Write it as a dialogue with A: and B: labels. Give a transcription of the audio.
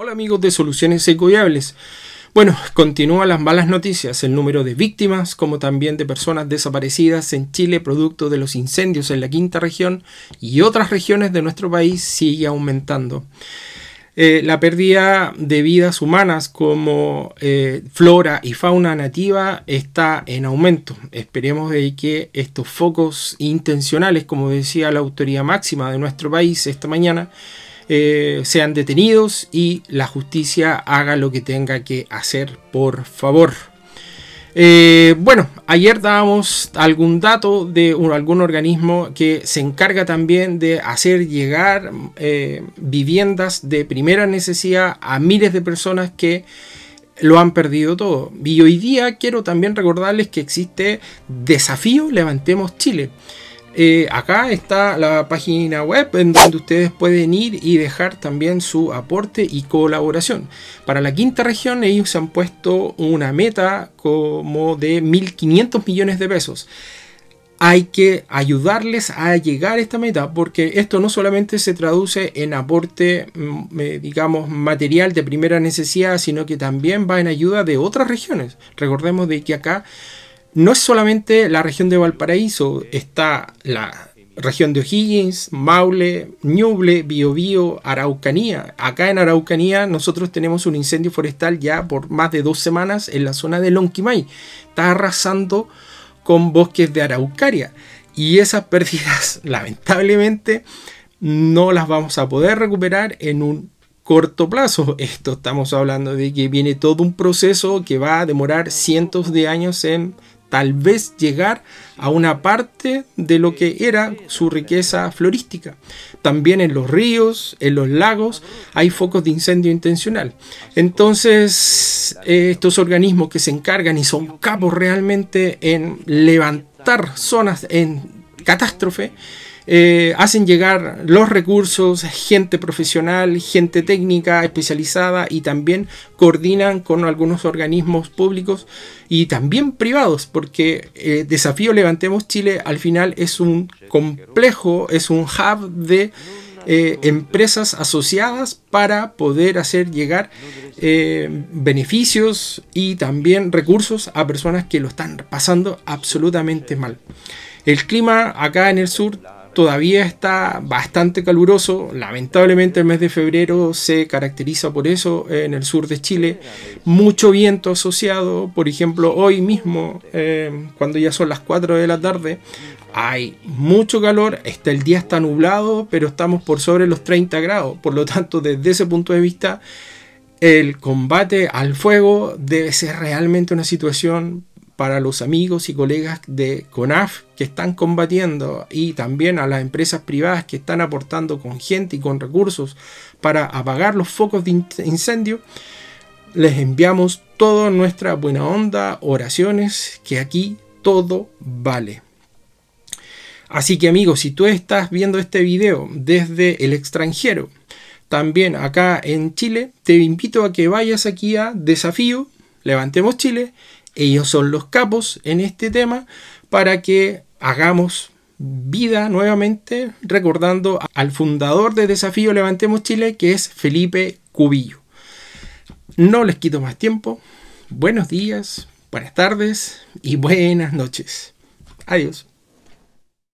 A: Hola amigos de Soluciones Secuyables. Bueno, continúan las malas noticias. El número de víctimas, como también de personas desaparecidas en Chile producto de los incendios en la quinta región y otras regiones de nuestro país, sigue aumentando. Eh, la pérdida de vidas humanas como eh, flora y fauna nativa está en aumento. Esperemos de que estos focos intencionales, como decía la autoridad máxima de nuestro país esta mañana, eh, sean detenidos y la justicia haga lo que tenga que hacer, por favor. Eh, bueno, ayer dábamos algún dato de algún organismo que se encarga también de hacer llegar eh, viviendas de primera necesidad a miles de personas que lo han perdido todo. Y hoy día quiero también recordarles que existe Desafío Levantemos Chile. Eh, acá está la página web en donde ustedes pueden ir y dejar también su aporte y colaboración. Para la quinta región ellos se han puesto una meta como de 1.500 millones de pesos. Hay que ayudarles a llegar a esta meta porque esto no solamente se traduce en aporte, mm, eh, digamos, material de primera necesidad, sino que también va en ayuda de otras regiones. Recordemos de que acá no es solamente la región de Valparaíso, está la región de O'Higgins, Maule, Ñuble, Biobío, Araucanía. Acá en Araucanía nosotros tenemos un incendio forestal ya por más de dos semanas en la zona de Lonquimay. Está arrasando con bosques de Araucaria. Y esas pérdidas, lamentablemente, no las vamos a poder recuperar en un corto plazo. Esto estamos hablando de que viene todo un proceso que va a demorar cientos de años en tal vez llegar a una parte de lo que era su riqueza florística. También en los ríos, en los lagos, hay focos de incendio intencional. Entonces, eh, estos organismos que se encargan y son capos realmente en levantar zonas en catástrofe, eh, hacen llegar los recursos, gente profesional, gente técnica especializada y también coordinan con algunos organismos públicos y también privados, porque el eh, Desafío Levantemos Chile al final es un complejo, es un hub de... Eh, empresas asociadas para poder hacer llegar beneficios y también recursos a personas que lo están pasando absolutamente mal. El clima acá en el sur todavía está bastante caluroso. Lamentablemente el mes de febrero se caracteriza por eso en el sur de Chile. Mucho viento asociado. Por ejemplo, hoy mismo, eh, cuando ya son las 4 de la tarde, hay mucho calor. el día está nublado, pero estamos por sobre los 30 grados. Por lo tanto, desde ese punto de vista, el combate al fuego debe ser realmente una situación para los amigos y colegas de CONAF que están combatiendo y también a las empresas privadas que están aportando con gente y con recursos para apagar los focos de incendio, les enviamos toda nuestra buena onda, oraciones, que aquí todo vale. Así que amigos, si tú estás viendo este video desde el extranjero, también acá en Chile, te invito a que vayas aquí a Desafío, Levantemos Chile ellos son los capos en este tema para que hagamos vida nuevamente recordando al fundador de Desafío Levantemos Chile que es Felipe Cubillo. No les quito más tiempo. Buenos días, buenas tardes y buenas noches. Adiós.